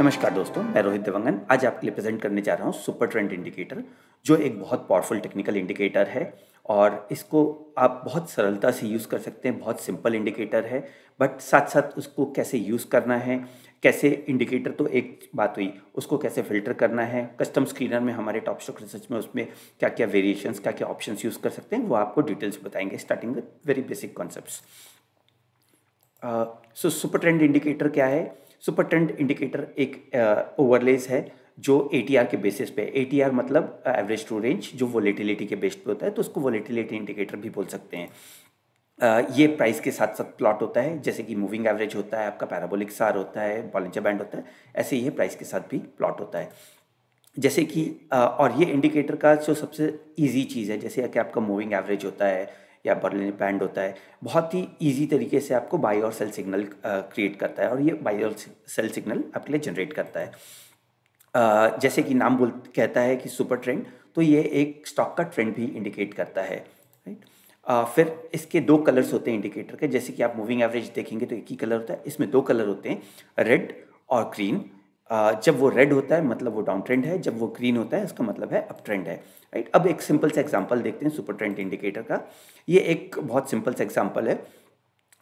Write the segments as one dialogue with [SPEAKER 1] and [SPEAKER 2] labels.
[SPEAKER 1] नमस्कार दोस्तों मैं रोहित देवंगन आज आपके लिए प्रेजेंट करने जा रहा हूँ सुपर ट्रेंड इंडिकेटर जो एक बहुत पावरफुल टेक्निकल इंडिकेटर है और इसको आप बहुत सरलता से यूज़ कर सकते हैं बहुत सिंपल इंडिकेटर है बट साथ साथ उसको कैसे यूज़ करना है कैसे इंडिकेटर तो एक बात हुई उसको कैसे फिल्टर करना है कस्टम स्क्रीनर में हमारे टॉप स्टॉक रिसर्च में उसमें क्या क्या वेरिएशंस क्या क्या ऑप्शंस यूज़ कर सकते हैं वो आपको डिटेल्स बताएंगे starting with very basic concept so super trend indicator क्या है सुपर ट्रेंड इंडिकेटर एक ओवरलेस है जो ए के बेसिस पे ए मतलब एवरेज टू रेंज जो वोलेटिलिटी के बेस पे होता है तो उसको वोलेटिलिटी इंडिकेटर भी बोल सकते हैं ये प्राइस के साथ साथ प्लॉट होता है जैसे कि मूविंग एवरेज होता है आपका पैराबोलिक सार होता है बॉलिंचर बैंड होता है ऐसे ये प्राइस के साथ भी प्लॉट होता है जैसे कि और ये इंडिकेटर का जो सबसे इजी चीज़ है जैसे कि आपका मूविंग एवरेज होता है या बर्लिन बैंड होता है बहुत ही ईजी तरीके से आपको बाई और सेल सिग्नल क्रिएट करता है और ये बाई और सेल सिग्नल आपके लिए जनरेट करता है uh, जैसे कि नाम बोल कहता है कि सुपर ट्रेंड तो ये एक स्टॉक का ट्रेंड भी इंडिकेट करता है राइट uh, फिर इसके दो कलर्स होते हैं इंडिकेटर के जैसे कि आप मूविंग एवरेज देखेंगे तो एक ही कलर होता है इसमें दो कलर होते हैं रेड और ग्रीन जब वो रेड होता है मतलब वो डाउन ट्रेंड है जब वो ग्रीन होता है उसका मतलब है अप ट्रेंड है राइट अब एक सिंपल सा एग्जाम्पल देखते हैं सुपर ट्रेंड इंडिकेटर का ये एक बहुत सिंपल सा एग्जाम्पल है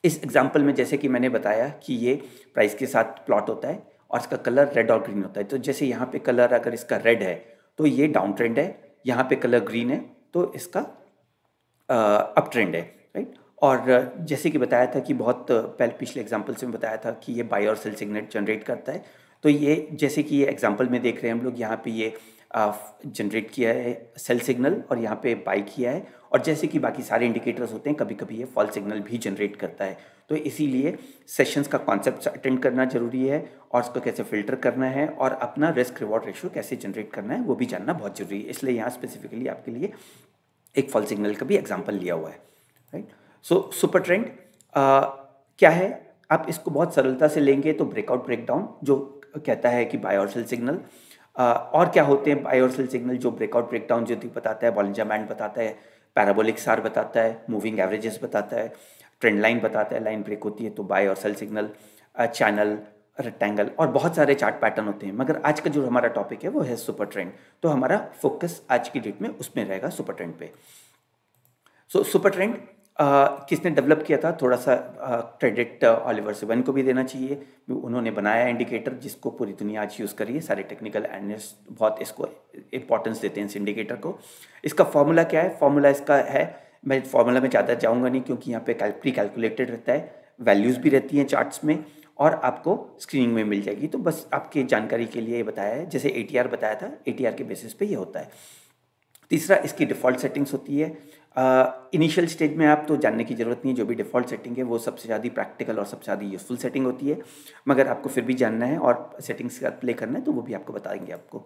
[SPEAKER 1] इस एग्जाम्पल में जैसे कि मैंने बताया कि ये प्राइस के साथ प्लॉट होता है और इसका कलर रेड और ग्रीन होता है तो जैसे यहाँ पे कलर अगर इसका रेड है तो ये डाउन ट्रेंड है यहाँ पे कलर ग्रीन है तो इसका अप ट्रेंड है राइट और जैसे कि बताया था कि बहुत पहले पिछले एग्जाम्पल से मैं बताया था कि ये बाई और सेल सिग्नेट जनरेट करता है तो ये जैसे कि ये एग्जाम्पल में देख रहे हैं हम लोग यहाँ पे ये जनरेट किया है सेल सिग्नल और यहाँ पे बाई किया है और जैसे कि बाकी सारे इंडिकेटर्स होते हैं कभी कभी ये फॉल सिग्नल भी जनरेट करता है तो इसीलिए सेशंस का कॉन्सेप्ट अटेंड करना जरूरी है और उसको कैसे फिल्टर करना है और अपना रिस्क रिवॉर्ड रेशियो कैसे जनरेट करना है वो भी जानना बहुत जरूरी है इसलिए यहाँ स्पेसिफिकली आपके लिए एक फॉल सिग्नल का भी एग्जाम्पल लिया हुआ है राइट सो सुपर ट्रेंड क्या है आप इसको बहुत सरलता से लेंगे तो ब्रेकआउट ब्रेकडाउन जो कहता है कि बायोर्सल सिग्नल और क्या होते हैं बायोर्सल सिग्नल जो ब्रेकआउट ब्रेकडाउन जो बताता है बॉलिंजा बैंड बताता है पैराबोलिक सार बताता है मूविंग एवरेजेस बताता है ट्रेंड लाइन बताता है लाइन ब्रेक होती है तो बाय और सेल सिग्नल चैनल रेक्टेंगल और बहुत सारे चार्ट पैटर्न होते हैं मगर आज का जो हमारा टॉपिक है वो है सुपर ट्रेंड तो हमारा फोकस आज की डेट में उसमें रहेगा सुपर ट्रेंड पे सो सुपर ट्रेंड किसने डेवलप किया था थोड़ा सा क्रेडिट ऑलिवर सिवन को भी देना चाहिए उन्होंने बनाया इंडिकेटर जिसको पूरी दुनिया आज यूज़ करिए सारे टेक्निकल एनलिस्ट बहुत इसको इंपॉर्टेंस देते हैं इस इंडिकेटर को इसका फॉर्मूला क्या है फॉर्मूला इसका है मैं फॉर्मूला में ज़्यादा जाऊँगा नहीं क्योंकि यहाँ पे प्री कैलकुलेटेड रहता है वैल्यूज़ भी रहती हैं चार्ट्स में और आपको स्क्रीनिंग में मिल जाएगी तो बस आपकी जानकारी के लिए ये बताया है जैसे ए बताया था ए के बेसिस पे ये होता है तीसरा इसकी डिफ़ॉल्ट सेटिंग्स होती है इनिशियल स्टेज में आप तो जानने की ज़रूरत नहीं है जो भी डिफ़ॉल्ट सेटिंग है वो सबसे ज़्यादा प्रैक्टिकल और सबसे ज़्यादा यूज़फुल सेटिंग होती है मगर आपको फिर भी जानना है और सेटिंग्स का प्ले करना है तो वो भी आपको बताएंगे आपको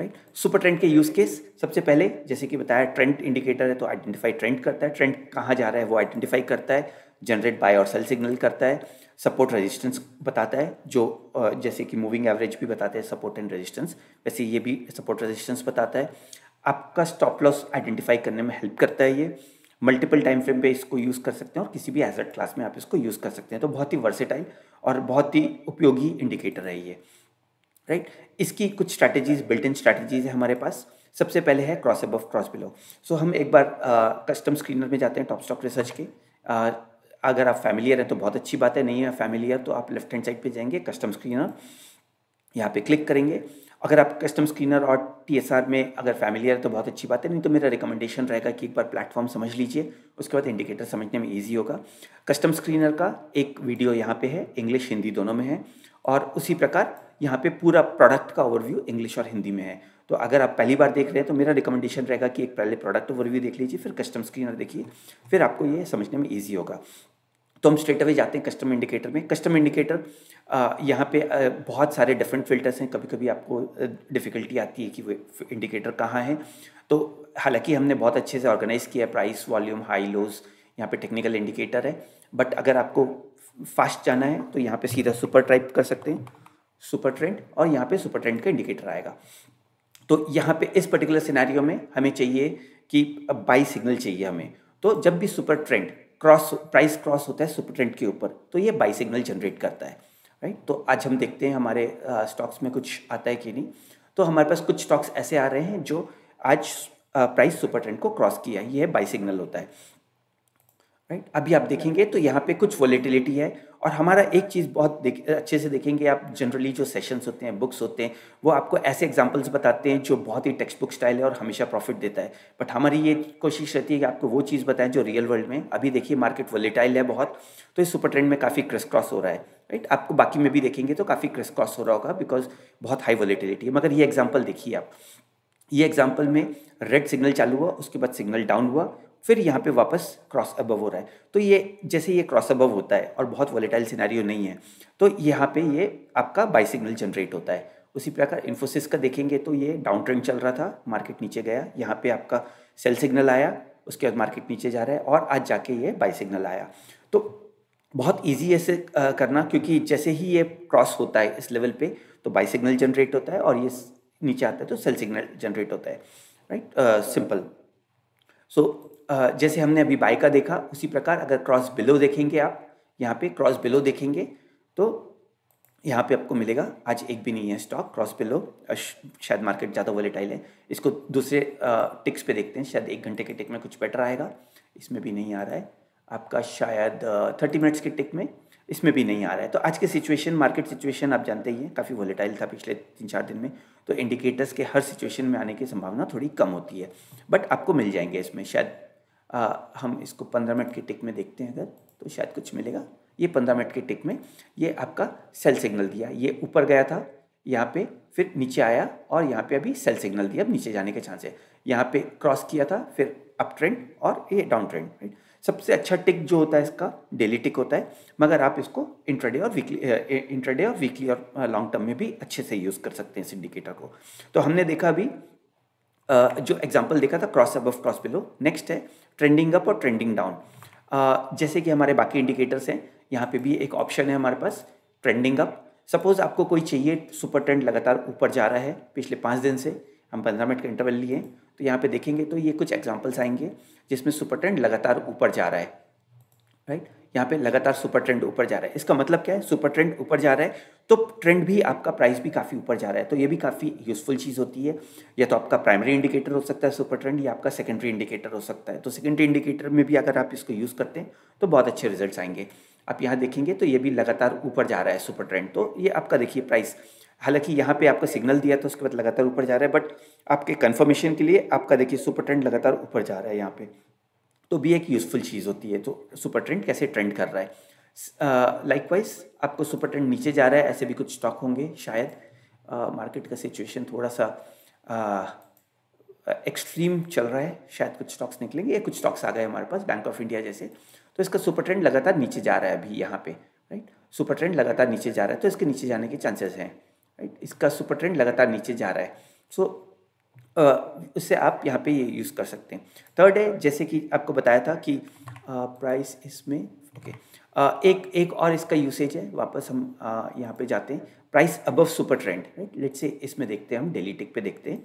[SPEAKER 1] राइट सुपर ट्रेंड के यूज़ केस सबसे पहले जैसे कि बताया ट्रेंड इंडिकेटर है तो आइडेंटिफाई ट्रेंड करता है ट्रेंड कहाँ जा रहा है वो आइडेंटिफाई करता है जनरेट बाय और सेल सिग्नल करता है सपोर्ट रेजिस्टेंस बताता है जो जैसे कि मूविंग एवरेज भी बताते हैं सपोर्ट एंड रेजिस्टेंस वैसे ये भी सपोर्ट रेजिस्टेंस बताता है आपका स्टॉप लॉस आइडेंटिफाई करने में हेल्प करता है ये मल्टीपल टाइम फ्रेम पे इसको यूज़ कर सकते हैं और किसी भी एसेट क्लास में आप इसको यूज़ कर सकते हैं तो बहुत ही वर्सेटाइल और बहुत ही उपयोगी इंडिकेटर है ये राइट right? इसकी कुछ स्ट्रैटेजीज बिल्ट इन स्ट्रैटेजीज है हमारे पास सबसे पहले है cross above cross below so हम एक बार कस्टम स्क्रीनर में जाते हैं टॉप स्टॉक रिसर्च के uh, अगर आप फैमिलियर हैं तो बहुत अच्छी बात है नहीं है फैमिलियर तो आप लेफ्ट हैंड साइड पे जाएंगे कस्टम स्क्रीनर यहाँ पे क्लिक करेंगे अगर आप कस्टम स्क्रीनर और टी में अगर फैमिलियर है तो बहुत अच्छी बात है नहीं तो मेरा रिकमेंडेशन रहेगा कि एक बार प्लेटफॉर्म समझ लीजिए उसके बाद इंडिकेटर समझने में ईजी होगा कस्टम स्क्रीनर का एक वीडियो यहाँ पे है इंग्लिश हिंदी दोनों में है और उसी प्रकार यहाँ पे पूरा प्रोडक्ट का ओवरव्यू इंग्लिश और हिंदी में है तो अगर आप पहली बार देख रहे हैं तो मेरा रिकमेंडेशन रहेगा कि एक पहले प्रोडक्ट ओवरव्यू देख लीजिए फिर कस्टम स्क्रीनर देखिए फिर आपको ये समझने में ईजी होगा तो हम स्ट्रेट अवे जाते हैं कस्टम इंडिकेटर में कस्टम इंडिकेटर यहाँ पे बहुत सारे डिफरेंट फिल्टर्स हैं कभी कभी आपको डिफ़िकल्टी आती है कि वो इंडिकेटर कहाँ है तो हालांकि हमने बहुत अच्छे से ऑर्गेनाइज़ किया है प्राइस वॉल्यूम हाई लोज यहाँ पे टेक्निकल इंडिकेटर है बट अगर आपको फास्ट जाना है तो यहाँ पे सीधा सुपर ट्राइप कर सकते हैं सुपर ट्रेंड और यहाँ पे सुपर ट्रेंड का इंडिकेटर आएगा तो यहाँ पे इस पर्टिकुलर सिनेरियो में हमें चाहिए कि बाई सिग्नल चाहिए हमें तो जब भी super trend cross price cross होता है सुपर ट्रेंड के ऊपर तो ये बाई सिग्नल जनरेट करता है राइट तो आज हम देखते हैं हमारे स्टॉक्स में कुछ आता है कि नहीं तो हमारे पास कुछ स्टॉक्स ऐसे आ रहे हैं जो आज प्राइस सुपर ट्रेंड को क्रॉस किया ये बाई सिग्नल होता है राइट right? अभी आप देखेंगे तो यहाँ पे कुछ वॉलीटिलिटी है और हमारा एक चीज़ बहुत देख अच्छे से देखेंगे आप जनरली जो सेशंस होते हैं बुक्स होते हैं वो आपको ऐसे एग्जांपल्स बताते हैं जो बहुत ही टेक्स्ट बुक स्टाइल है और हमेशा प्रॉफिट देता है बट हमारी ये कोशिश रहती है कि आपको वो चीज़ बताएं जो रियल वर्ल्ड में अभी देखिए मार्केट वॉलेटाइल है बहुत तो इस सुपर ट्रेंड में काफ़ी क्रिस क्रॉस हो रहा है राइट right? आपको बाकी में भी देखेंगे तो काफ़ी क्रिस क्रॉस हो रहा होगा बिकॉज बहुत हाई वॉलीटिलिटी है मगर ये एग्जाम्पल देखिए आप ये एग्जाम्पल में रेड सिग्नल चालू हुआ उसके बाद सिग्नल डाउन हुआ फिर यहाँ पे वापस क्रॉस अबव हो रहा है तो ये जैसे ये क्रॉस अबव होता है और बहुत वॉलेटाइल सिनेरियो नहीं है तो यहाँ पे ये आपका बाई सिग्नल जनरेट होता है उसी प्रकार इन्फोसिस का देखेंगे तो ये डाउन ट्रेंड चल रहा था मार्केट नीचे गया यहाँ पे आपका सेल सिग्नल आया उसके बाद मार्केट नीचे जा रहा है और आज जाके ये बाई सिग्नल आया तो बहुत ईजी ऐसे करना क्योंकि जैसे ही ये क्रॉस होता है इस लेवल पर तो बाई सिग्नल जनरेट होता है और ये नीचे आता है तो सेल सिग्नल जनरेट होता है राइट सिंपल सो जैसे हमने अभी बाई का देखा उसी प्रकार अगर क्रॉस बिलो देखेंगे आप यहाँ पे क्रॉस बिलो देखेंगे तो यहाँ पे आपको मिलेगा आज एक भी नहीं है स्टॉक क्रॉस बिलो शायद मार्केट ज़्यादा वॉलेटाइल है इसको दूसरे टिक्स पे देखते हैं शायद एक घंटे के टिक में कुछ बेटर आएगा इसमें भी नहीं आ रहा है आपका शायद थर्टी मिनट्स के टिक में इसमें भी नहीं आ रहा है तो आज के सिचुएशन मार्केट सिचुएशन आप जानते ही हैं काफ़ी वॉलेटाइल था पिछले तीन चार दिन में तो इंडिकेटर्स के हर सिचुएशन में आने की संभावना थोड़ी कम होती है बट आपको मिल जाएंगे इसमें शायद आ, हम इसको पंद्रह मिनट की टिक में देखते हैं अगर तो शायद कुछ मिलेगा ये पंद्रह मिनट की टिक में ये आपका सेल सिग्नल दिया ये ऊपर गया था यहाँ पे फिर नीचे आया और यहाँ पे अभी सेल सिग्नल दिया अब नीचे जाने के चांस है यहाँ पे क्रॉस किया था फिर अप ट्रेंड और ये डाउन ट्रेंड राइट सबसे अच्छा टिक जो होता है इसका डेली टिक होता है मगर आप इसको इंट्राडे और वीकली इंट्राडे और वीकली और लॉन्ग टर्म में भी अच्छे से यूज़ कर सकते हैं इस इंडिकेटर को तो हमने देखा अभी जो एग्जाम्पल देखा था क्रॉस अब क्रॉस बिलो नेक्स्ट है ट्रेंडिंग अप और ट्रेंडिंग डाउन जैसे कि हमारे बाकी इंडिकेटर्स हैं यहाँ पे भी एक ऑप्शन है हमारे पास ट्रेंडिंग अप सपोज आपको कोई चाहिए सुपर ट्रेंड लगातार ऊपर जा रहा है पिछले पाँच दिन से हम पंद्रह मिनट का इंटरवल लिए तो यहाँ पे देखेंगे तो ये कुछ एग्जाम्पल्स आएंगे जिसमें सुपर ट्रेंड लगातार ऊपर जा रहा है राइट right? यहाँ पे लगातार सुपर ट्रेंड ऊपर जा रहा है इसका मतलब क्या है सुपर ट्रेंड ऊपर जा रहा है तो ट्रेंड भी आपका प्राइस भी काफ़ी ऊपर जा रहा है तो ये भी काफ़ी यूजफुल चीज़ होती है या तो आपका प्राइमरी इंडिकेटर हो सकता है सुपर ट्रेंड या आपका सेकेंडरी इंडिकेटर हो सकता है तो सेकेंडरी इंडिकेटर में भी अगर आप इसको यूज़ करते हैं तो बहुत अच्छे रिजल्ट आएंगे आप यहाँ देखेंगे तो ये भी लगातार ऊपर जा रहा है सुपर ट्रेंड तो ये आपका देखिए प्राइस हालांकि यहाँ पे आपका सिग्नल दिया था उसके बाद लगातार ऊपर जा रहा है बट आपके कंफर्मेशन के लिए आपका देखिए सुपर ट्रेंड लगातार ऊपर जा रहा है यहाँ पे तो भी एक यूज़फुल चीज़ होती है तो सुपर ट्रेंड कैसे ट्रेंड कर रहा है लाइकवाइज uh, आपको सुपर ट्रेंड नीचे जा रहा है ऐसे भी कुछ स्टॉक होंगे शायद मार्केट uh, का सिचुएशन थोड़ा सा एक्सट्रीम uh, चल रहा है शायद कुछ स्टॉक्स निकलेंगे या कुछ स्टॉक्स आ गए हमारे पास बैंक ऑफ इंडिया जैसे तो इसका सुपर ट्रेंड लगातार नीचे जा रहा है अभी यहाँ पे राइट सुपर ट्रेंड लगातार नीचे जा रहा है तो इसके नीचे जाने के चांसेस हैं राइट इसका सुपर ट्रेंड लगातार नीचे जा रहा है सो so, uh, उससे आप यहाँ पे ये यूज़ कर सकते हैं थर्ड है जैसे कि आपको बताया था कि प्राइस uh, इसमें ओके okay, एक एक और इसका यूसेज है वापस हम यहाँ पे जाते हैं price above super trend right let's see इसमें देखते हैं हम डेली टिक पे देखते हैं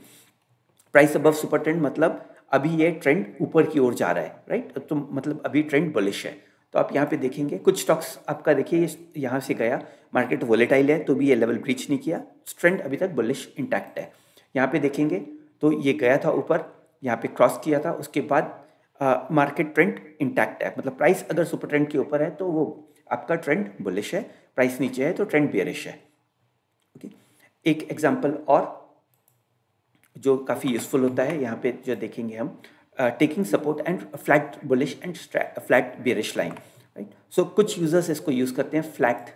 [SPEAKER 1] प्राइस अबव सुपर ट्रेंड मतलब अभी ये ट्रेंड ऊपर की ओर जा रहा है राइट तो मतलब अभी ट्रेंड बलिश है तो आप यहाँ पे देखेंगे कुछ स्टॉक्स आपका देखिए ये यहाँ से गया मार्केट वोलेटाइल है तो भी ये लेवल ब्रीच नहीं किया ट्रेंड अभी तक बलिश इंटैक्ट है यहाँ पे देखेंगे तो ये गया था ऊपर यहाँ पे क्रॉस किया था उसके बाद मार्केट ट्रेंड इंटैक्ट है मतलब प्राइस अगर सुपर ट्रेंड के ऊपर है तो वो आपका ट्रेंड बुलिश है प्राइस नीचे है तो ट्रेंड बियरिश है ओके एक एग्जांपल और जो काफ़ी यूजफुल होता है यहाँ पे जो देखेंगे हम taking support and flat bullish and flat bearish line right so कुछ यूजर्स इसको यूज़ करते हैं फ्लैट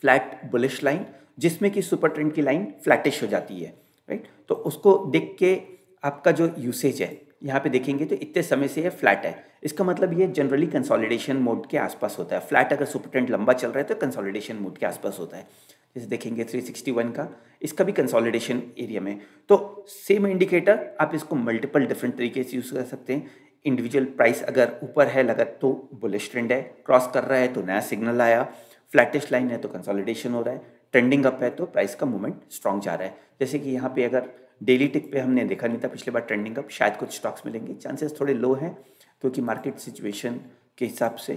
[SPEAKER 1] फ्लैट बुलिश लाइन जिसमें कि सुपर ट्रेंड की लाइन फ्लैटिश हो जाती है राइट तो उसको देख के आपका जो यूसेज है यहाँ पे देखेंगे तो इतने समय से ये फ्लैट है इसका मतलब ये जनरली कंसोलिडेशन मोड के आसपास होता है फ्लैट अगर सुपरटेंट लंबा चल रहा है तो कंसोलिडेशन मोड के आसपास होता है जैसे देखेंगे 361 का इसका भी कंसोलिडेशन एरिया में तो सेम इंडिकेटर आप इसको मल्टीपल डिफरेंट तरीके से यूज़ कर सकते हैं इंडिविजुअल प्राइस अगर ऊपर है लगा तो बुलिश ट्रेंड है क्रॉस कर रहा है तो नया सिग्नल आया फ्लैटिश लाइन है तो कंसोलिडेशन हो रहा है ट्रेंडिंग अप है तो प्राइस का मूवमेंट स्ट्रॉन्ग जा रहा है जैसे कि यहाँ पे अगर डेली टिक पे हमने देखा नहीं था पिछले बार ट्रेंडिंग अप शायद कुछ स्टॉक्स मिलेंगे चांसेस थोड़े लो हैं क्योंकि मार्केट सिचुएशन के हिसाब से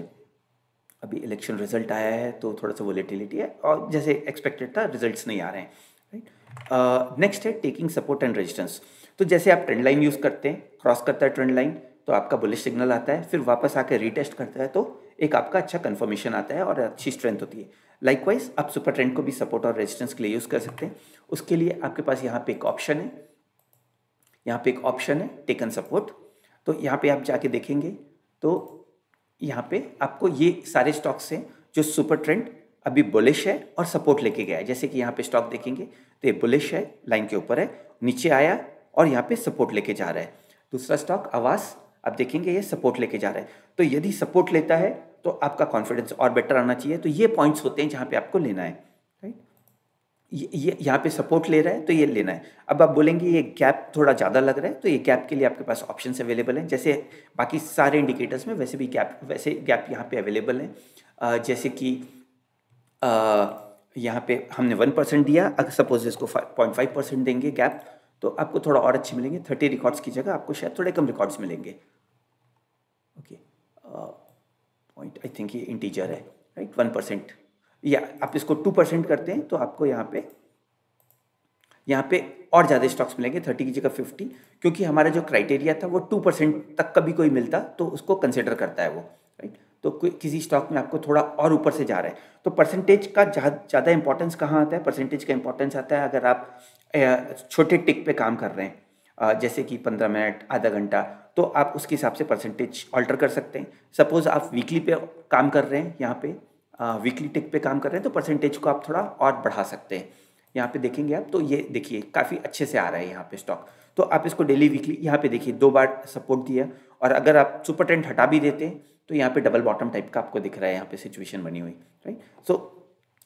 [SPEAKER 1] अभी इलेक्शन रिजल्ट आया है तो थोड़ा सा वोलेटिलिटी है और जैसे एक्सपेक्टेड था रिजल्ट नहीं आ रहे हैं राइट नेक्स्ट है टेकिंग सपोर्ट एंड रेजिस्टेंस तो जैसे आप ट्रेंड लाइन यूज़ करते हैं क्रॉस करता है ट्रेंड लाइन तो आपका बुलिश सिग्नल आता है फिर वापस आकर रीटेस्ट करता है तो एक आपका अच्छा कन्फर्मेशन आता है और अच्छी स्ट्रेंथ होती है लाइकवाइज आप सुपर ट्रेंड को भी सपोर्ट और रेजिस्टेंस के लिए यूज़ कर सकते हैं उसके लिए आपके पास यहाँ पे एक ऑप्शन है यहाँ पे एक ऑप्शन है टेकन सपोर्ट तो यहाँ पे आप जाके देखेंगे तो यहाँ पे आपको ये सारे स्टॉक्स हैं जो सुपर ट्रेंड अभी बुलिश है और सपोर्ट लेके गया है जैसे कि यहाँ पे स्टॉक देखेंगे तो ये बुलिश है लाइन के ऊपर है नीचे आया और यहाँ पे सपोर्ट लेके जा रहा है दूसरा स्टॉक आवास आप देखेंगे ये सपोर्ट लेके जा रहा है तो यदि सपोर्ट लेता है तो आपका कॉन्फिडेंस और बेटर आना चाहिए तो ये पॉइंट्स होते हैं जहाँ पे आपको लेना है राइट ये यहाँ पे सपोर्ट ले रहा है तो ये लेना है अब आप बोलेंगे ये गैप थोड़ा ज़्यादा लग रहा है तो ये गैप के लिए आपके पास ऑप्शंस अवेलेबल हैं जैसे बाकी सारे इंडिकेटर्स में वैसे भी गैप वैसे गैप यहाँ पे अवेलेबल हैं जैसे कि यहाँ पे हमने वन परसेंट दिया अगर सपोज इसको पॉइंट फाइव परसेंट देंगे गैप तो आपको थोड़ा और अच्छे मिलेंगे थर्टी रिकॉर्ड्स की जगह आपको शायद थोड़े कम रिकॉर्ड्स मिलेंगे पॉइंट आई थिंक ये इंटीजर है राइट वन परसेंट या आप इसको टू परसेंट करते हैं तो आपको यहाँ पे यहाँ पे और ज़्यादा स्टॉक्स मिलेंगे थर्टी की जगह फिफ्टी क्योंकि हमारा जो क्राइटेरिया था वो टू परसेंट तक कभी कोई मिलता तो उसको कंसिडर करता है वो राइट तो किसी स्टॉक में आपको थोड़ा और ऊपर से जा रहा है तो परसेंटेज का ज़्यादा इंपॉर्टेंस कहाँ आता है परसेंटेज का इंपॉर्टेंस आता है अगर आप छोटे टिक पे काम कर रहे हैं जैसे कि पंद्रह मिनट आधा घंटा तो आप उसके हिसाब से परसेंटेज ऑल्टर कर सकते हैं सपोज़ आप वीकली पे काम कर रहे हैं यहाँ पे वीकली टिक पे काम कर रहे हैं तो परसेंटेज को आप थोड़ा और बढ़ा सकते हैं यहाँ पे देखेंगे आप तो ये देखिए काफ़ी अच्छे से आ रहा है यहाँ पे स्टॉक तो आप इसको डेली वीकली यहाँ पे देखिए दो बार सपोर्ट दिया और अगर आप सुपर टेंट हटा भी देते हैं तो यहाँ पे डबल बॉटम टाइप का आपको दिख रहा है यहाँ पे सिचुएशन बनी हुई राइट सो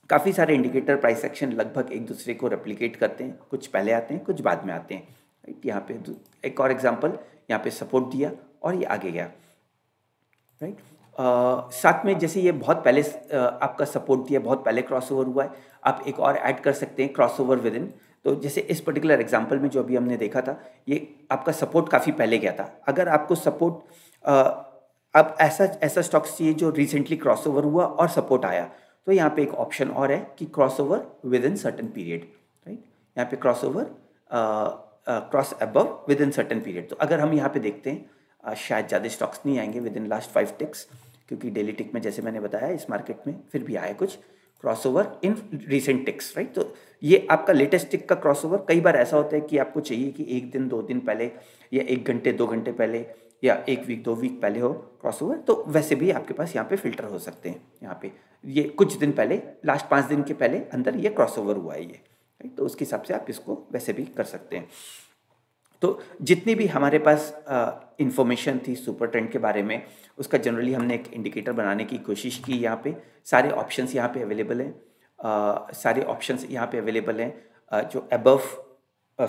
[SPEAKER 1] काफ़ी सारे इंडिकेटर प्राइस एक्शन लगभग एक दूसरे को रेप्लीकेट करते हैं कुछ पहले आते हैं कुछ बाद में आते हैं राइट यहाँ पे एक और एग्जाम्पल यहाँ पे सपोर्ट दिया और ये आगे गया राइट right? Uh, साथ में जैसे ये बहुत पहले uh, आपका सपोर्ट दिया बहुत पहले क्रॉसओवर हुआ है आप एक और ऐड कर सकते हैं क्रॉसओवर विद इन तो जैसे इस पर्टिकुलर एग्जांपल में जो अभी हमने देखा था ये आपका सपोर्ट काफ़ी पहले गया था अगर आपको सपोर्ट अब ऐसा ऐसा स्टॉक्स चाहिए जो रिसेंटली क्रॉसओवर हुआ और सपोर्ट आया तो यहाँ पे एक ऑप्शन और है कि crossover within certain period right यहाँ पे crossover cross above within certain period तो अगर हम यहाँ पे देखते हैं आ, uh, शायद ज़्यादा स्टॉक्स नहीं आएंगे within last five ticks क्योंकि डेली टिक में जैसे मैंने बताया इस मार्केट में फिर भी आया कुछ cross over in recent ticks right तो ये आपका लेटेस्ट टिक का क्रॉस ओवर कई बार ऐसा होता है कि आपको चाहिए कि एक दिन दो दिन पहले या एक घंटे दो घंटे पहले या एक वीक दो वीक पहले हो क्रॉस ओवर तो वैसे भी आपके पास यहाँ पे फिल्टर हो सकते हैं यहाँ पे ये कुछ दिन पहले लास्ट पाँच दिन के पहले अंदर ये क्रॉस ओवर हुआ है ये तो उसके हिसाब से आप इसको वैसे भी कर सकते हैं तो जितनी भी हमारे पास इंफॉर्मेशन थी सुपर ट्रेंड के बारे में उसका जनरली हमने एक इंडिकेटर बनाने की कोशिश की यहाँ पे सारे ऑप्शंस यहाँ पे अवेलेबल हैं सारे ऑप्शंस यहाँ पे अवेलेबल हैं जो above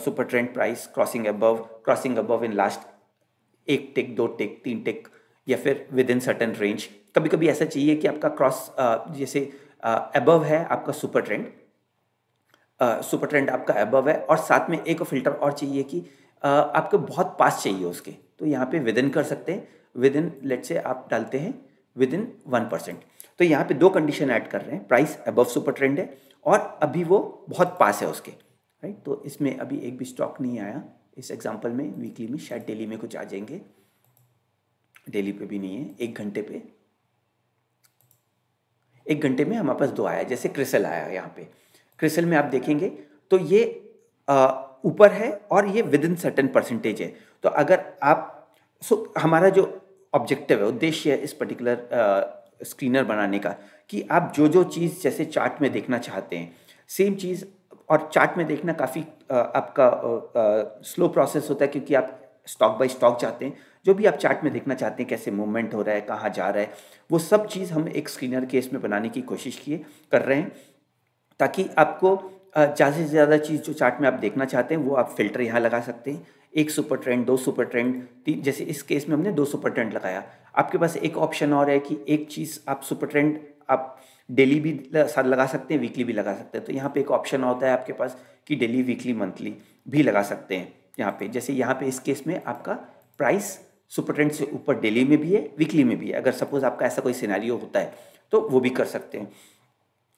[SPEAKER 1] super trend price crossing above crossing above in last एक टिक दो टिक तीन टिक या फिर विद इन सर्टन रेंज कभी कभी ऐसा चाहिए कि आपका क्रॉस जैसे अबव है आपका सुपर ट्रेंड सुपर ट्रेंड आपका अबव है और साथ में एक फिल्टर और चाहिए कि आपको बहुत पास चाहिए उसके तो यहाँ पे विद इन कर सकते हैं विद इन लेट से आप डालते हैं विद इन वन परसेंट तो यहाँ पे दो कंडीशन ऐड कर रहे हैं प्राइस अबव सुपर ट्रेंड है और अभी वो बहुत पास है उसके राइट तो इसमें अभी एक भी स्टॉक नहीं आया इस एग्जाम्पल में वीकली में शायद डेली में कुछ आ जाएंगे डेली पे भी नहीं है एक घंटे पे एक घंटे में हमारे पास दो आया जैसे क्रिसल आया यहाँ पे क्रिसल में आप देखेंगे तो ये ऊपर है और ये विद इन सर्टन परसेंटेज है तो अगर आप सो हमारा जो ऑब्जेक्टिव है उद्देश्य है इस पर्टिकुलर स्क्रीनर बनाने का कि आप जो जो चीज़ जैसे चार्ट में देखना चाहते हैं सेम चीज़ और चार्ट में देखना काफ़ी आपका स्लो प्रोसेस होता है क्योंकि आप स्टॉक बाय स्टॉक चाहते हैं जो भी आप चार्ट में देखना चाहते हैं कैसे मूवमेंट हो रहा है कहाँ जा रहा है वो सब चीज़ हम एक स्क्रीनर केस में बनाने की कोशिश किए कर रहे हैं ताकि आपको ज़्यादा से ज़्यादा चीज़ जो चार्ट में आप देखना चाहते हैं वो आप फिल्टर यहाँ लगा सकते हैं एक सुपर ट्रेंड दो सुपर ट्रेंड तीन जैसे इस केस में हमने दो सुपर ट्रेंड लगाया आपके पास एक ऑप्शन और है कि एक चीज़ आप सुपर ट्रेंड आप डेली भी लगा सकते हैं वीकली भी लगा सकते हैं तो यहाँ पे एक ऑप्शन होता है आपके पास कि डेली वीकली मंथली भी लगा सकते हैं यहाँ पे जैसे यहाँ पे इस केस में आपका प्राइस सुपर ट्रेंड से ऊपर डेली में भी है वीकली में भी है अगर सपोज आपका ऐसा कोई सिनेरियो होता है तो वो भी कर सकते हैं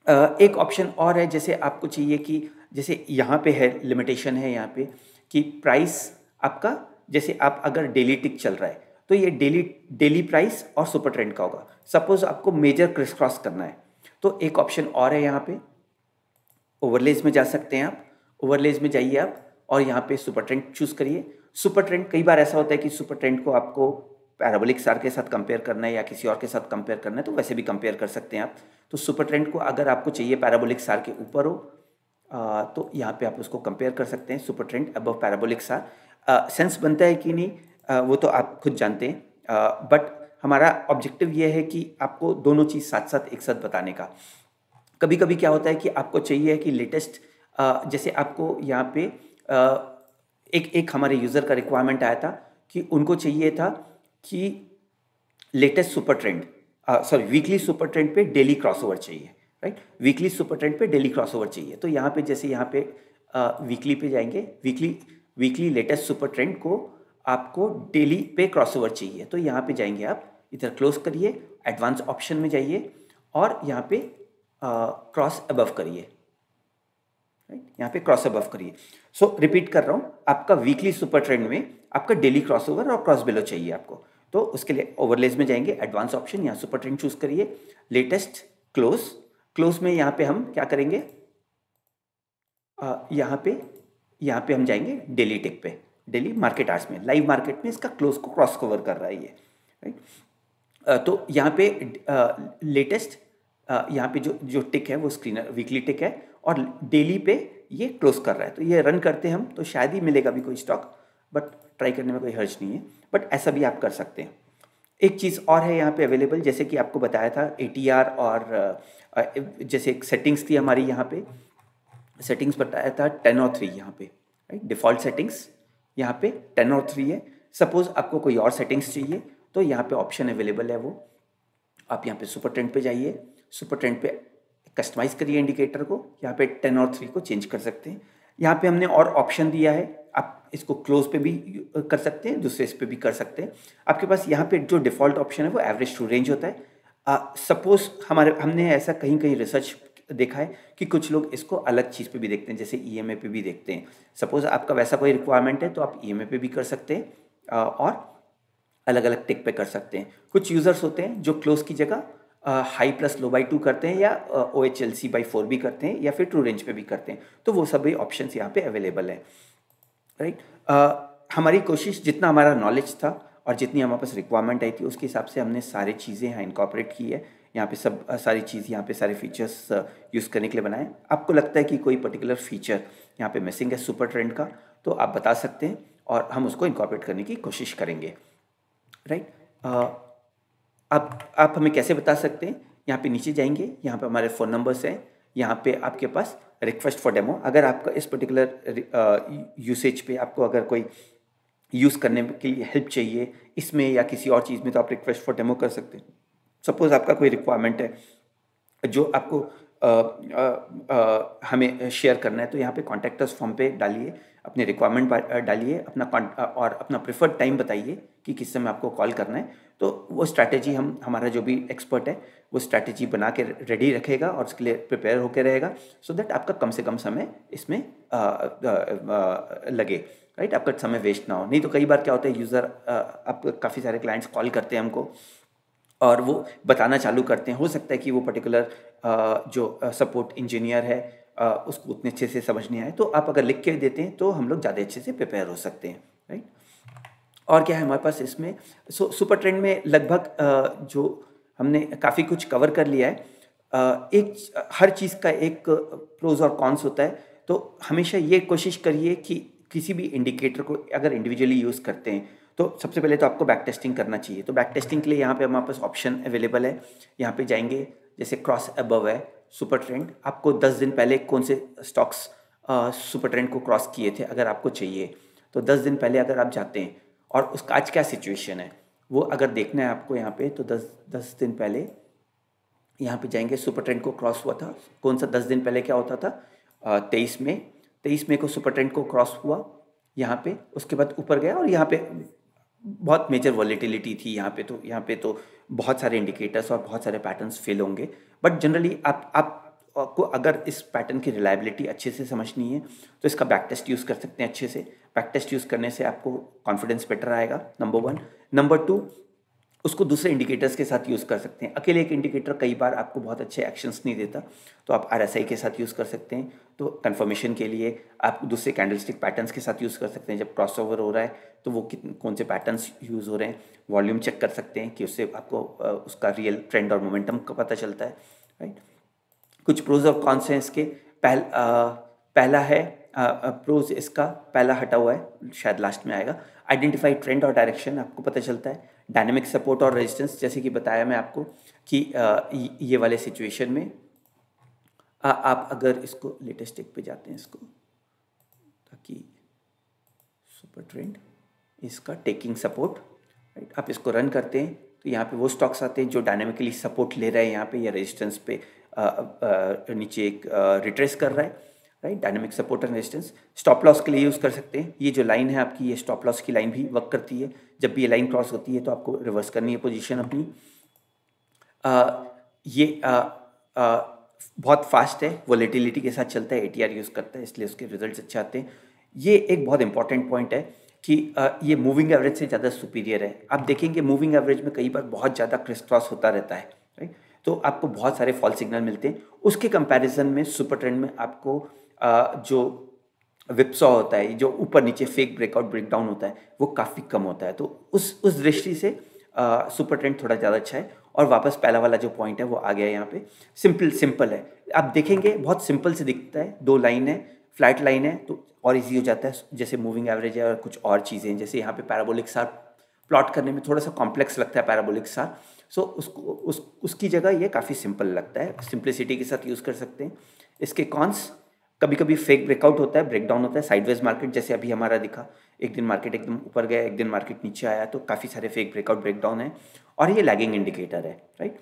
[SPEAKER 1] एक ऑप्शन और है जैसे आपको चाहिए कि जैसे यहाँ पे है लिमिटेशन है यहाँ पे कि प्राइस आपका जैसे आप अगर डेली टिक चल रहा है तो ये डेली डेली प्राइस और सुपर ट्रेंड का होगा सपोज आपको मेजर क्रिस क्रॉस करना है तो एक ऑप्शन और है यहाँ पे ओवरलेज में जा सकते हैं आप ओवरलेज में जाइए आप और यहाँ पे सुपर ट्रेंड चूज़ करिए सुपर ट्रेंड कई बार ऐसा होता है कि सुपर ट्रेंड को आपको पैराबोलिक सार के साथ कंपेयर करना है या किसी और के साथ कंपेयर करना है तो वैसे भी कंपेयर कर सकते हैं आप तो सुपर ट्रेंड को अगर आपको चाहिए पैराबोलिक सार के ऊपर हो आ, तो यहाँ पे आप उसको कंपेयर कर सकते हैं super trend above parabolic SAR sense बनता है कि नहीं आ, वो तो आप खुद जानते हैं बट हमारा ऑब्जेक्टिव ये है कि आपको दोनों चीज़ साथ साथ एक साथ बताने का कभी कभी क्या होता है कि आपको चाहिए कि लेटेस्ट जैसे आपको यहाँ पे एक एक हमारे यूज़र का रिक्वायरमेंट आया था कि उनको चाहिए था कि latest super trend sorry weekly super trend पे डेली क्रॉसओवर चाहिए राइट वीकली सुपर ट्रेंड पे डेली क्रॉसओवर चाहिए तो यहाँ पे जैसे यहाँ पे वीकली uh, पे जाएंगे weekly weekly latest super trend को आपको डेली पे क्रॉसओवर चाहिए तो यहाँ पे जाएंगे आप इधर क्लोज करिए एडवांस ऑप्शन में जाइए और यहाँ पे क्रॉस uh, अबव करिए राइट यहाँ पे क्रॉस अबव करिए सो रिपीट कर रहा हूँ आपका वीकली सुपर ट्रेंड में आपका डेली क्रॉसओवर और क्रॉस बिलो चाहिए आपको तो उसके लिए ओवरलेज में जाएंगे एडवांस ऑप्शन यहाँ सुपर ट्रेंड चूज करिए लेटेस्ट क्लोज क्लोज में यहाँ पे हम क्या करेंगे यहाँ पे यहाँ पे हम जाएंगे डेली टेक पे डेली मार्केट आर्ट्स में लाइव मार्केट में इसका क्लोज को क्रॉस कवर कर रहा है ये राइट तो यहाँ पे लेटेस्ट यहाँ पे जो जो टिक है वो स्क्रीनर वीकली टिक है और डेली पे ये क्लोज कर रहा है तो ये रन करते हम तो शायद ही मिलेगा भी कोई स्टॉक बट ट्राई करने में कोई हर्ज नहीं है बट ऐसा भी आप कर सकते हैं एक चीज़ और है यहाँ पे अवेलेबल जैसे कि आपको बताया था ए और जैसे एक सेटिंग्स थी हमारी यहाँ पे सेटिंग्स बताया था टेन और थ्री यहाँ पे राइट डिफ़ॉल्ट सेटिंग्स यहाँ पे टेन और थ्री है सपोज़ आपको कोई और सेटिंग्स चाहिए तो यहाँ पे ऑप्शन अवेलेबल है वो आप यहाँ पे सुपर ट्रेंड पे जाइए सुपर ट्रेंड पे कस्टमाइज़ करिए इंडिकेटर को यहाँ पे टेन और थ्री को चेंज कर सकते हैं यहाँ पे हमने और ऑप्शन दिया है इसको क्लोज पे भी कर सकते हैं दूसरे इस पर भी कर सकते हैं आपके पास यहाँ पे जो डिफ़ॉल्ट ऑप्शन है वो एवरेज टू रेंज होता है सपोज़ हमारे हमने ऐसा कहीं कहीं रिसर्च देखा है कि कुछ लोग इसको अलग चीज़ पे भी देखते हैं जैसे ई e एम पे भी देखते हैं सपोज़ आपका वैसा कोई रिक्वायरमेंट है तो आप ई e पे भी कर सकते हैं और अलग अलग टिक पे कर सकते हैं कुछ यूज़र्स होते हैं जो क्लोज की जगह high plus low by two करते हैं या O H L C by four भी करते हैं या फिर ट्रू रेंज पे भी करते हैं तो वो सभी ऑप्शंस यहाँ पे अवेलेबल हैं राइट right? Uh, हमारी कोशिश जितना हमारा नॉलेज था और जितनी हमारे पास रिक्वायरमेंट आई थी उसके हिसाब से हमने सारी चीज़ें यहाँ इनकॉपरेट की है यहाँ पे सब uh, सारी चीज़ यहाँ पे सारे फीचर्स यूज़ uh, करने के लिए बनाए आपको लगता है कि कोई पर्टिकुलर फीचर यहाँ पे मिसिंग है सुपर ट्रेंड का तो आप बता सकते हैं और हम उसको इनकॉपरेट करने की कोशिश करेंगे राइट आप आप हमें कैसे बता सकते हैं यहाँ पे नीचे जाएंगे यहाँ पे हमारे फ़ोन नंबर्स हैं यहाँ पे आपके पास रिक्वेस्ट फॉर डेमो अगर आपका इस पर्टिकुलर यूसेज पे आपको अगर कोई यूज़ करने के लिए हेल्प चाहिए इसमें या किसी और चीज़ में तो आप रिक्वेस्ट फॉर डेमो कर सकते हैं सपोज़ आपका कोई रिक्वायरमेंट है जो आपको आ, आ, आ, हमें शेयर करना है तो यहाँ पे कॉन्टैक्टर्स फॉर्म पे डालिए अपने रिक्वायरमेंट डालिए अपना और अपना प्रिफर्ड टाइम बताइए कि किस समय आपको कॉल करना है तो वो स्ट्रैटेजी हम हमारा जो भी एक्सपर्ट है वो स्ट्रैटेजी बना के रेडी रखेगा और उसके लिए प्रिपेयर होकर रहेगा सो so दैट आपका कम से कम समय इसमें आ, आ, आ, लगे राइट आपका समय वेस्ट ना हो नहीं तो कई बार क्या होता है यूज़र आप काफ़ी सारे क्लाइंट्स कॉल करते हैं हमको और वो बताना चालू करते हैं हो सकता है कि वो पर्टिकुलर जो सपोर्ट इंजीनियर है उसको उतने अच्छे से समझ नहीं आए तो आप अगर लिख के देते हैं तो हम लोग ज़्यादा अच्छे से प्रिपेयर हो सकते हैं राइट और क्या है हमारे पास इसमें सो सुपर ट्रेंड में लगभग जो हमने काफ़ी कुछ कवर कर लिया है एक हर चीज़ का एक प्रोज और कॉन्स होता है तो हमेशा ये कोशिश करिए कि किसी भी इंडिकेटर को अगर इंडिविजुअली यूज़ करते हैं तो सबसे पहले तो आपको बैक टेस्टिंग करना चाहिए तो बैक टेस्टिंग के लिए यहाँ पे हमारे पास ऑप्शन अवेलेबल है यहाँ पे जाएंगे जैसे क्रॉस अबव है सुपर ट्रेंड आपको 10 दिन पहले कौन से स्टॉक्स सुपर ट्रेंड को क्रॉस किए थे अगर आपको चाहिए तो 10 दिन पहले अगर आप जाते हैं और उसका आज क्या सिचुएशन है वो अगर देखना है आपको यहाँ पे तो दस दस दिन पहले यहाँ पे जाएंगे सुपर ट्रेंड को क्रॉस हुआ था कौन सा दस दिन पहले क्या होता था तेईस में तेईस मई को सुपर ट्रेंड को क्रॉस हुआ यहाँ पे उसके बाद ऊपर गया और यहाँ पे बहुत मेजर वॉलीटिलिटी थी यहाँ पे तो यहाँ पे तो बहुत सारे इंडिकेटर्स और बहुत सारे पैटर्न्स फेल होंगे बट जनरली आप आप आपको अगर इस पैटर्न की रिलायबिलिटी अच्छे से समझनी है तो इसका बैक टेस्ट यूज़ कर सकते हैं अच्छे से बैक टेस्ट यूज़ करने से आपको कॉन्फिडेंस बेटर आएगा नंबर वन नंबर टू उसको दूसरे इंडिकेटर्स के साथ यूज़ कर सकते हैं अकेले एक इंडिकेटर कई बार आपको बहुत अच्छे एक्शंस नहीं देता तो आप आर के साथ यूज़ कर सकते हैं तो कन्फर्मेशन के लिए आप दूसरे कैंडलस्टिक पैटर्न्स के साथ यूज़ कर सकते हैं जब क्रॉस ओवर हो रहा है तो वो कितने कौन से पैटर्न्स यूज़ हो रहे हैं वॉल्यूम चेक कर सकते हैं कि उससे आपको उसका रियल ट्रेंड और मोमेंटम का पता चलता है राइट कुछ प्रोज ऑफ कॉन्सेंस के पहल, आ, पहला है प्रोज इसका पहला हटा हुआ है शायद लास्ट में आएगा आइडेंटिफाई ट्रेंड और डायरेक्शन आपको पता चलता है डायनेमिक सपोर्ट और रेजिस्टेंस जैसे कि बताया मैं आपको कि आ, ये वाले सिचुएशन में आ, आप अगर इसको लेटेस्ट टेक पे जाते हैं इसको ताकि सुपर ट्रेंड इसका टेकिंग सपोर्ट राइट आप इसको रन करते हैं तो यहाँ पे वो स्टॉक्स आते हैं जो डायनेमिकली सपोर्ट ले रहे हैं यहाँ पे या रेजिस्टेंस पे नीचे एक रिट्रेस कर रहा है right dynamic support and resistance stop loss के लिए यूज़ कर सकते हैं ये जो लाइन है आपकी ये स्टॉप लॉस की लाइन भी वर्क करती है जब भी ये लाइन क्रॉस होती है तो आपको रिवर्स करनी है पोजीशन अपनी आ, ये आ, आ, बहुत फास्ट है वॉलेटिलिटी के साथ चलता है ए यूज़ करता है इसलिए उसके रिजल्ट अच्छे आते हैं ये एक बहुत इंपॉर्टेंट पॉइंट है कि ये मूविंग एवरेज से ज़्यादा सुपीरियर है आप देखेंगे मूविंग एवरेज में कई बार बहुत ज़्यादा क्रिस क्रॉस होता रहता है तो आपको बहुत सारे फॉल सिग्नल मिलते हैं उसके कंपैरिजन में सुपर ट्रेंड में आपको जो विप्सॉ होता है जो ऊपर नीचे फेक ब्रेकआउट ब्रेकडाउन होता है वो काफ़ी कम होता है तो उस उस दृष्टि से सुपर ट्रेंड थोड़ा ज़्यादा अच्छा है और वापस पहला वाला जो पॉइंट है वो आ गया है यहाँ पे सिंपल सिंपल है आप देखेंगे बहुत सिंपल से दिखता है दो लाइन है फ्लैट लाइन है तो और इजी हो जाता है जैसे मूविंग एवरेज है और कुछ और चीज़ें जैसे यहाँ पे पैराबोलिक सार प्लॉट करने में थोड़ा सा कॉम्प्लेक्स लगता है पैराबोलिक सार सो उसको उस उसकी जगह ये काफ़ी सिंपल लगता है सिंप्लिसिटी के साथ यूज़ कर सकते हैं इसके कॉन्स कभी कभी फेक ब्रेकआउट होता है ब्रेकडाउन होता है साइडवेज मार्केट जैसे अभी हमारा दिखा एक दिन मार्केट एकदम ऊपर गया एक दिन मार्केट नीचे आया तो काफ़ी सारे फेक ब्रेकआउट ब्रेकडाउन है और ये लैगिंग इंडिकेटर है राइट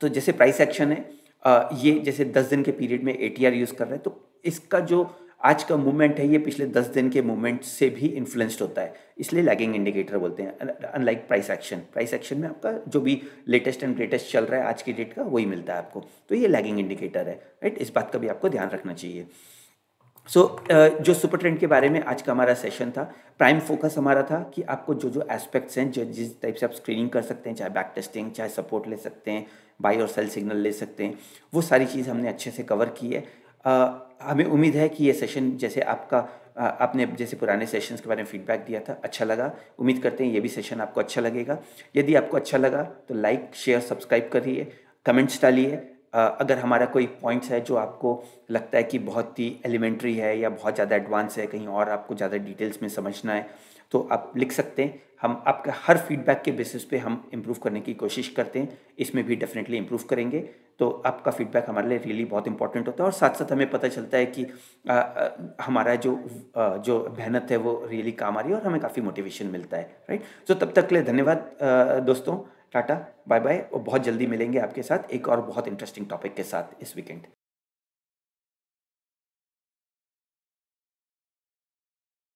[SPEAKER 1] तो जैसे प्राइस एक्शन है ये जैसे दस दिन के पीरियड में ए यूज़ कर रहे हैं तो इसका जो आज का मूवमेंट है ये पिछले दस दिन के मूवमेंट से भी इन्फ्लुएंस्ड होता है इसलिए लैगिंग इंडिकेटर बोलते हैं unlike price action price action में आपका जो भी लेटेस्ट एंड ग्रेटेस्ट चल रहा है आज की डेट का वही मिलता है आपको तो ये लैगिंग इंडिकेटर है राइट इस बात का भी आपको ध्यान रखना चाहिए सो so, uh, जो सुपर ट्रेंड के बारे में आज का हमारा सेशन था प्राइम फोकस हमारा था कि आपको जो जो एस्पेक्ट्स हैं जो जिस टाइप से आप स्क्रीनिंग कर सकते हैं चाहे बैक टेस्टिंग चाहे सपोर्ट ले सकते हैं बाई और सेल सिग्नल ले सकते हैं वो सारी चीज़ हमने अच्छे से कवर की है हमें उम्मीद है कि ये सेशन जैसे आपका आपने जैसे पुराने सेशंस के बारे में फीडबैक दिया था अच्छा लगा उम्मीद करते हैं ये भी सेशन आपको अच्छा लगेगा यदि आपको अच्छा लगा तो लाइक शेयर सब्सक्राइब करिए कमेंट्स डालिए अगर हमारा कोई पॉइंट्स है जो आपको लगता है कि बहुत ही एलिमेंट्री है या बहुत ज़्यादा एडवांस है कहीं और आपको ज़्यादा डिटेल्स में समझना है तो आप लिख सकते हैं हम आपका हर फीडबैक के बेसिस पे हम इम्प्रूव करने की कोशिश करते हैं इसमें भी डेफिनेटली इम्प्रूव करेंगे तो आपका फीडबैक हमारे लिए रियली बहुत इंपॉर्टेंट होता है और साथ साथ हमें पता चलता है कि आ, आ, हमारा जो आ, जो मेहनत है वो रियली काम आ रही है और हमें काफ़ी मोटिवेशन मिलता है राइट सो तब तक के लिए धन्यवाद दोस्तों टाटा बाय बाय और बहुत जल्दी मिलेंगे आपके साथ एक और बहुत इंटरेस्टिंग टॉपिक के साथ इस वीकेंड